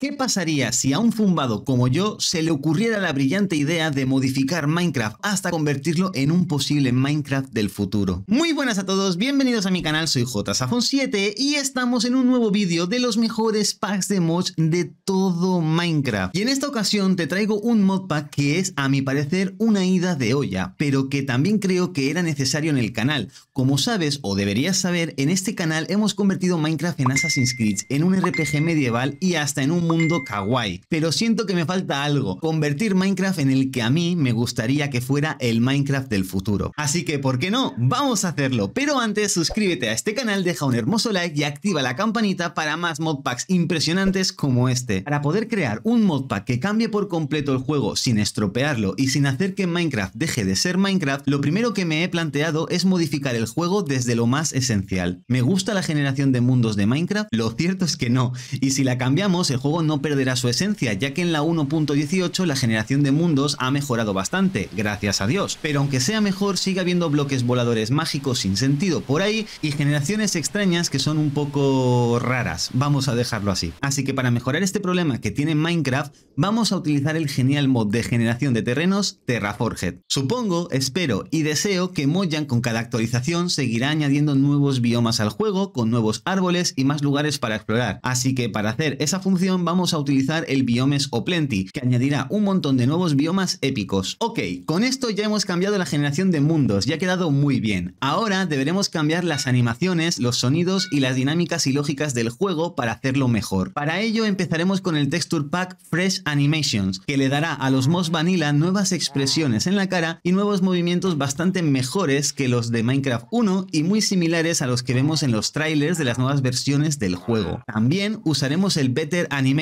¿Qué pasaría si a un fumbado como yo se le ocurriera la brillante idea de modificar Minecraft hasta convertirlo en un posible Minecraft del futuro? Muy buenas a todos, bienvenidos a mi canal, soy JSafon7 y estamos en un nuevo vídeo de los mejores packs de mods de todo Minecraft. Y en esta ocasión te traigo un modpack que es a mi parecer una ida de olla, pero que también creo que era necesario en el canal. Como sabes o deberías saber, en este canal hemos convertido Minecraft en Assassin's Creed, en un RPG medieval y hasta en un mundo kawaii, pero siento que me falta algo, convertir Minecraft en el que a mí me gustaría que fuera el Minecraft del futuro. Así que, ¿por qué no? Vamos a hacerlo, pero antes suscríbete a este canal, deja un hermoso like y activa la campanita para más modpacks impresionantes como este. Para poder crear un modpack que cambie por completo el juego sin estropearlo y sin hacer que Minecraft deje de ser Minecraft, lo primero que me he planteado es modificar el juego desde lo más esencial. ¿Me gusta la generación de mundos de Minecraft? Lo cierto es que no, y si la cambiamos el juego no perderá su esencia, ya que en la 1.18 la generación de mundos ha mejorado bastante, gracias a Dios. Pero aunque sea mejor, sigue habiendo bloques voladores mágicos sin sentido por ahí y generaciones extrañas que son un poco raras, vamos a dejarlo así. Así que para mejorar este problema que tiene Minecraft, vamos a utilizar el genial mod de generación de terrenos Terraforged. Supongo, espero y deseo que Mojang con cada actualización seguirá añadiendo nuevos biomas al juego, con nuevos árboles y más lugares para explorar. Así que para hacer esa función vamos a utilizar el Biomes o que añadirá un montón de nuevos biomas épicos. Ok, con esto ya hemos cambiado la generación de mundos ya ha quedado muy bien. Ahora deberemos cambiar las animaciones, los sonidos y las dinámicas y lógicas del juego para hacerlo mejor. Para ello empezaremos con el Texture Pack Fresh Animations, que le dará a los Moss Vanilla nuevas expresiones en la cara y nuevos movimientos bastante mejores que los de Minecraft 1 y muy similares a los que vemos en los trailers de las nuevas versiones del juego. También usaremos el Better Animation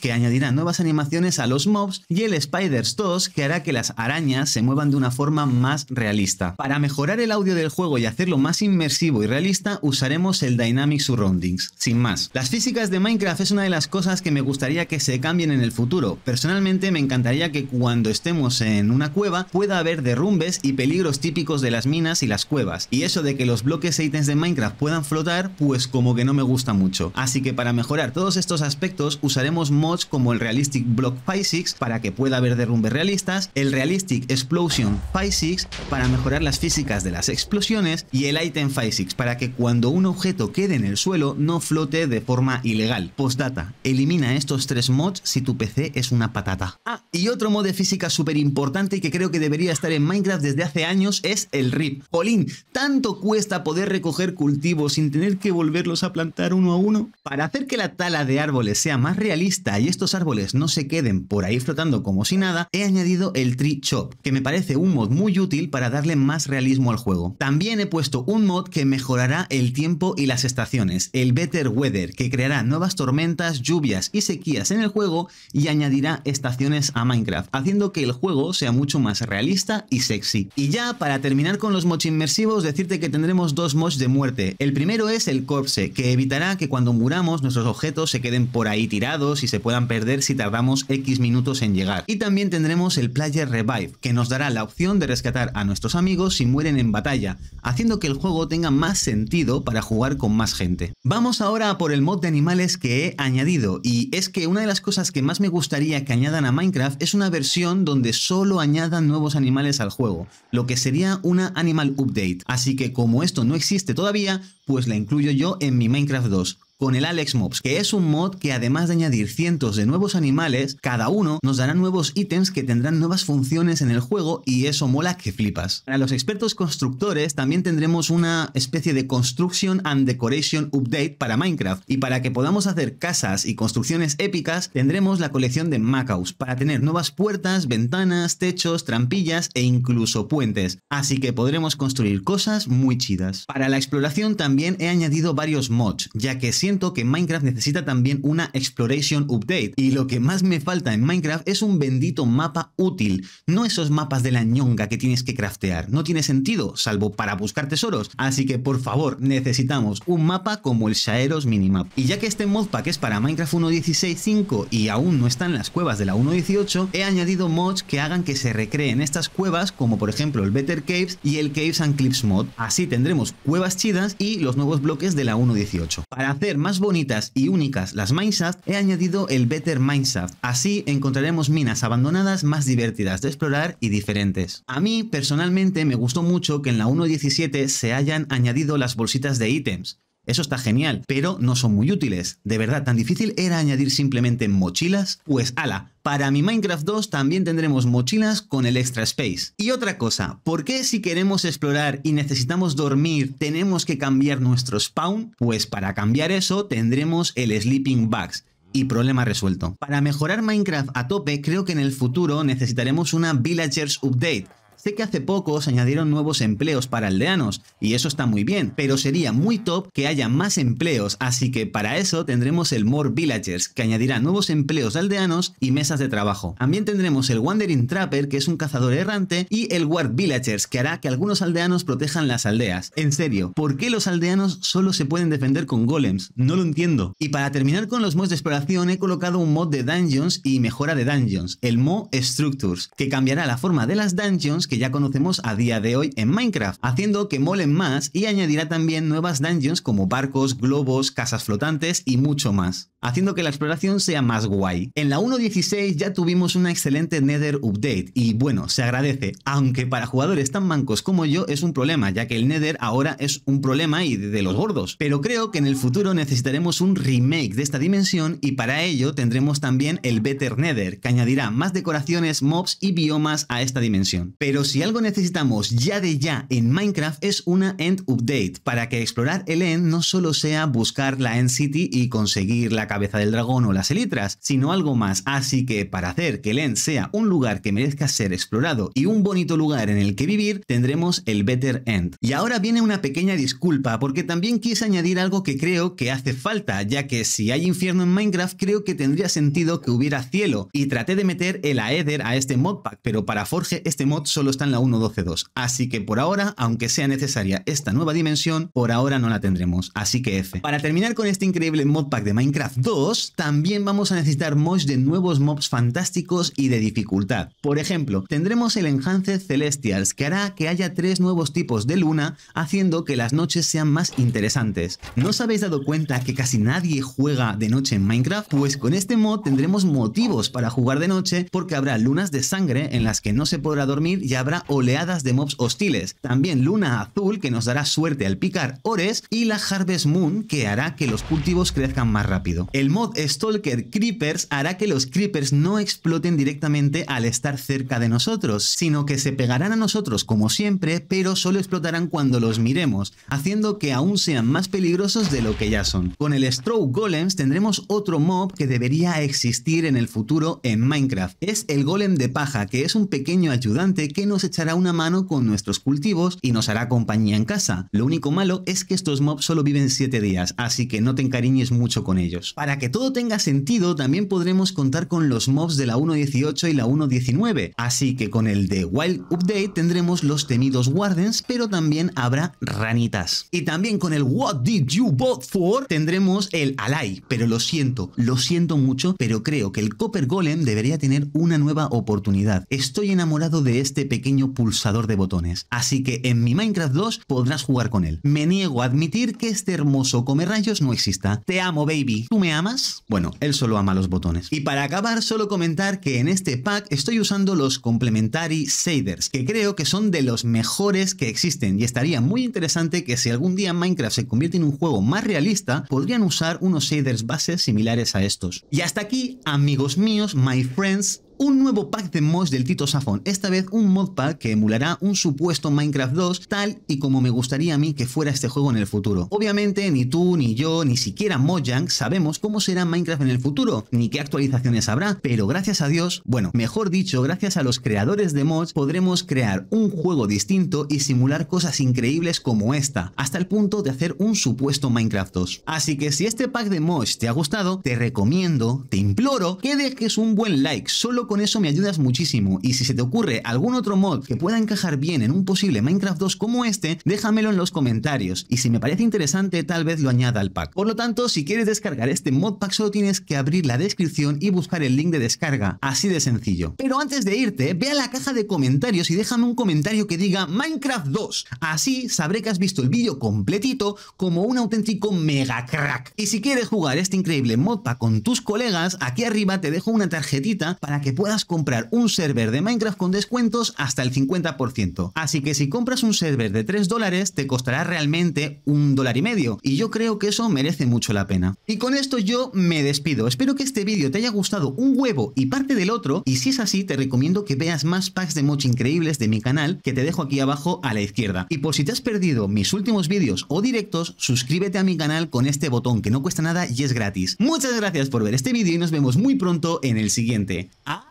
que añadirá nuevas animaciones a los mobs, y el Spiders 2, que hará que las arañas se muevan de una forma más realista. Para mejorar el audio del juego y hacerlo más inmersivo y realista, usaremos el Dynamic Surroundings, sin más. Las físicas de Minecraft es una de las cosas que me gustaría que se cambien en el futuro. Personalmente me encantaría que cuando estemos en una cueva pueda haber derrumbes y peligros típicos de las minas y las cuevas. Y eso de que los bloques e ítems de Minecraft puedan flotar, pues como que no me gusta mucho. Así que para mejorar todos estos aspectos, usaremos mods como el Realistic Block Physics para que pueda haber derrumbes realistas, el Realistic Explosion Physics para mejorar las físicas de las explosiones y el Item Physics para que cuando un objeto quede en el suelo no flote de forma ilegal. Postdata, elimina estos tres mods si tu PC es una patata. Ah, y otro mod de física súper importante que creo que debería estar en Minecraft desde hace años es el RIP. Jolín, tanto cuesta poder recoger cultivos sin tener que volverlos a plantar uno a uno. Para hacer que la tala de árboles sea más realista y estos árboles no se queden por ahí flotando como si nada, he añadido el Tree Chop, que me parece un mod muy útil para darle más realismo al juego. También he puesto un mod que mejorará el tiempo y las estaciones, el Better Weather, que creará nuevas tormentas, lluvias y sequías en el juego y añadirá estaciones a Minecraft, haciendo que el juego sea mucho más realista y sexy. Y ya, para terminar con los mods inmersivos, decirte que tendremos dos mods de muerte. El primero es el Corpse, que evitará que cuando muramos nuestros objetos se queden por ahí tirados y se puedan perder si tardamos X minutos en llegar. Y también tendremos el Player Revive, que nos dará la opción de rescatar a nuestros amigos si mueren en batalla, haciendo que el juego tenga más sentido para jugar con más gente. Vamos ahora por el mod de animales que he añadido, y es que una de las cosas que más me gustaría que añadan a Minecraft es una versión donde solo añadan nuevos animales al juego, lo que sería una Animal Update. Así que como esto no existe todavía, pues la incluyo yo en mi Minecraft 2, con el Alex Mobs, que es un mod que además de añadir cientos de nuevos animales, cada uno nos dará nuevos ítems que tendrán nuevas funciones en el juego y eso mola que flipas. Para los expertos constructores también tendremos una especie de Construction and Decoration Update para Minecraft y para que podamos hacer casas y construcciones épicas tendremos la colección de Macaus para tener nuevas puertas, ventanas, techos, trampillas e incluso puentes, así que podremos construir cosas muy chidas. Para la exploración también he añadido varios mods, ya que si siento que Minecraft necesita también una Exploration Update. Y lo que más me falta en Minecraft es un bendito mapa útil, no esos mapas de la ñonga que tienes que craftear. No tiene sentido, salvo para buscar tesoros. Así que por favor, necesitamos un mapa como el Shaeros Minimap. Y ya que este modpack es para Minecraft 1.16.5 y aún no están las cuevas de la 1.18, he añadido mods que hagan que se recreen estas cuevas, como por ejemplo el Better Caves y el Caves and Clips mod. Así tendremos cuevas chidas y los nuevos bloques de la 1.18. Para hacer más bonitas y únicas las mineshaft, he añadido el Better Mineshaft. Así encontraremos minas abandonadas más divertidas de explorar y diferentes. A mí, personalmente, me gustó mucho que en la 1.17 se hayan añadido las bolsitas de ítems. Eso está genial, pero no son muy útiles. De verdad, tan difícil era añadir simplemente mochilas, pues ala, para mi Minecraft 2 también tendremos mochilas con el extra space. Y otra cosa, ¿por qué si queremos explorar y necesitamos dormir tenemos que cambiar nuestro spawn? Pues para cambiar eso tendremos el sleeping bags y problema resuelto. Para mejorar Minecraft a tope, creo que en el futuro necesitaremos una Villagers Update, Sé que hace poco se añadieron nuevos empleos para aldeanos, y eso está muy bien, pero sería muy top que haya más empleos, así que para eso tendremos el More Villagers, que añadirá nuevos empleos de aldeanos y mesas de trabajo. También tendremos el Wandering Trapper, que es un cazador errante, y el Ward Villagers, que hará que algunos aldeanos protejan las aldeas. En serio, ¿por qué los aldeanos solo se pueden defender con golems? No lo entiendo. Y para terminar con los mods de exploración, he colocado un mod de dungeons y mejora de dungeons, el Mo Structures, que cambiará la forma de las dungeons ya conocemos a día de hoy en Minecraft, haciendo que molen más y añadirá también nuevas dungeons como barcos, globos, casas flotantes y mucho más haciendo que la exploración sea más guay. En la 1.16 ya tuvimos una excelente Nether Update y bueno, se agradece, aunque para jugadores tan mancos como yo es un problema, ya que el Nether ahora es un problema y de los gordos. Pero creo que en el futuro necesitaremos un remake de esta dimensión y para ello tendremos también el Better Nether, que añadirá más decoraciones, mobs y biomas a esta dimensión. Pero si algo necesitamos ya de ya en Minecraft es una End Update, para que explorar el End no solo sea buscar la End City y conseguir la cabeza del dragón o las elitras, sino algo más. Así que para hacer que el end sea un lugar que merezca ser explorado y un bonito lugar en el que vivir, tendremos el Better End. Y ahora viene una pequeña disculpa, porque también quise añadir algo que creo que hace falta, ya que si hay infierno en Minecraft, creo que tendría sentido que hubiera cielo, y traté de meter el Aether a este modpack, pero para Forge este mod solo está en la 1.12.2, así que por ahora, aunque sea necesaria esta nueva dimensión, por ahora no la tendremos, así que F. Para terminar con este increíble modpack de Minecraft, 2, también vamos a necesitar Mods de nuevos mobs fantásticos y de dificultad. Por ejemplo, tendremos el Enhance Celestials, que hará que haya tres nuevos tipos de luna, haciendo que las noches sean más interesantes. ¿No os habéis dado cuenta que casi nadie juega de noche en Minecraft? Pues con este mod tendremos motivos para jugar de noche, porque habrá lunas de sangre en las que no se podrá dormir y habrá oleadas de mobs hostiles. También luna azul, que nos dará suerte al picar ores, y la Harvest Moon, que hará que los cultivos crezcan más rápido. El mod Stalker Creepers hará que los creepers no exploten directamente al estar cerca de nosotros, sino que se pegarán a nosotros como siempre, pero solo explotarán cuando los miremos, haciendo que aún sean más peligrosos de lo que ya son. Con el Stroke Golems tendremos otro mob que debería existir en el futuro en Minecraft. Es el Golem de Paja, que es un pequeño ayudante que nos echará una mano con nuestros cultivos y nos hará compañía en casa. Lo único malo es que estos mobs solo viven 7 días, así que no te encariñes mucho con ellos. Para que todo tenga sentido, también podremos contar con los mobs de la 1.18 y la 1.19, así que con el de Wild Update tendremos los temidos Wardens, pero también habrá ranitas. Y también con el What Did You Vote For tendremos el Alai, pero lo siento, lo siento mucho, pero creo que el Copper Golem debería tener una nueva oportunidad. Estoy enamorado de este pequeño pulsador de botones, así que en mi Minecraft 2 podrás jugar con él. Me niego a admitir que este hermoso come rayos no exista. Te amo, baby me amas? Bueno, él solo ama los botones. Y para acabar, solo comentar que en este pack estoy usando los Complementary Shaders, que creo que son de los mejores que existen y estaría muy interesante que si algún día Minecraft se convierte en un juego más realista, podrían usar unos shaders bases similares a estos. Y hasta aquí, amigos míos, my friends, un nuevo pack de mods del Tito Safón, esta vez un modpack que emulará un supuesto Minecraft 2 tal y como me gustaría a mí que fuera este juego en el futuro. Obviamente ni tú, ni yo, ni siquiera Mojang sabemos cómo será Minecraft en el futuro, ni qué actualizaciones habrá, pero gracias a Dios, bueno, mejor dicho, gracias a los creadores de mods podremos crear un juego distinto y simular cosas increíbles como esta, hasta el punto de hacer un supuesto Minecraft 2. Así que si este pack de mods te ha gustado, te recomiendo, te imploro que dejes un buen like solo con eso me ayudas muchísimo. Y si se te ocurre algún otro mod que pueda encajar bien en un posible Minecraft 2 como este, déjamelo en los comentarios. Y si me parece interesante, tal vez lo añada al pack. Por lo tanto, si quieres descargar este modpack, solo tienes que abrir la descripción y buscar el link de descarga. Así de sencillo. Pero antes de irte, ve a la caja de comentarios y déjame un comentario que diga Minecraft 2. Así sabré que has visto el vídeo completito como un auténtico mega crack. Y si quieres jugar este increíble modpack con tus colegas, aquí arriba te dejo una tarjetita para que puedas comprar un server de Minecraft con descuentos hasta el 50%. Así que si compras un server de 3 dólares, te costará realmente un dólar y medio. Y yo creo que eso merece mucho la pena. Y con esto yo me despido. Espero que este vídeo te haya gustado un huevo y parte del otro. Y si es así, te recomiendo que veas más packs de mochi increíbles de mi canal que te dejo aquí abajo a la izquierda. Y por si te has perdido mis últimos vídeos o directos, suscríbete a mi canal con este botón que no cuesta nada y es gratis. Muchas gracias por ver este vídeo y nos vemos muy pronto en el siguiente. ¡Ah!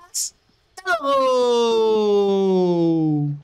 Oh!